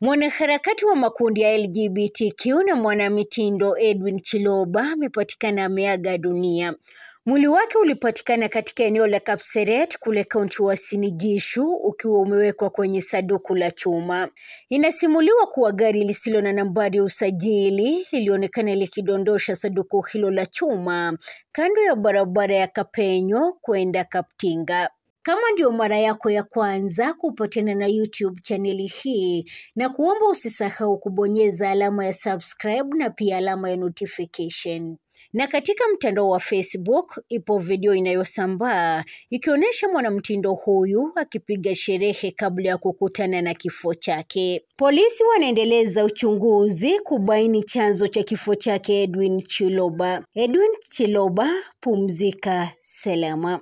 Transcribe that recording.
Mwanaharakati wa makundi ya LGBTQ na mwanamitindo Edwin Chiloba amepatikana ameaga dunia. Mwili wake ulipatikana katika eneo la Kapseret kule kaunti Uasin Gishu ukiwa umewekwa kwenye sanduku la chuma. Inasimuliwa kuwa gari lisilo na nambari ya usajili lilionekana likidondosha sanduku hilo la chuma kando ya barabara ya Kapenyo kwenda Kaptinga. Kama ndio mara yako ya kwanza kupatana na YouTube chaneli hii, na kuomba usisahau kubonyeza alama ya subscribe na pia alama ya notification. Na katika mtandao wa Facebook ipo video inayosambaa ikionyesha mwanamtindo huyu akipiga sherehe kabla ya kukutana na kifo chake. Polisi wanaendeleza uchunguzi kubaini chanzo cha kifo chake Edwin Chiloba. Edwin Chiloba, pumzika salama.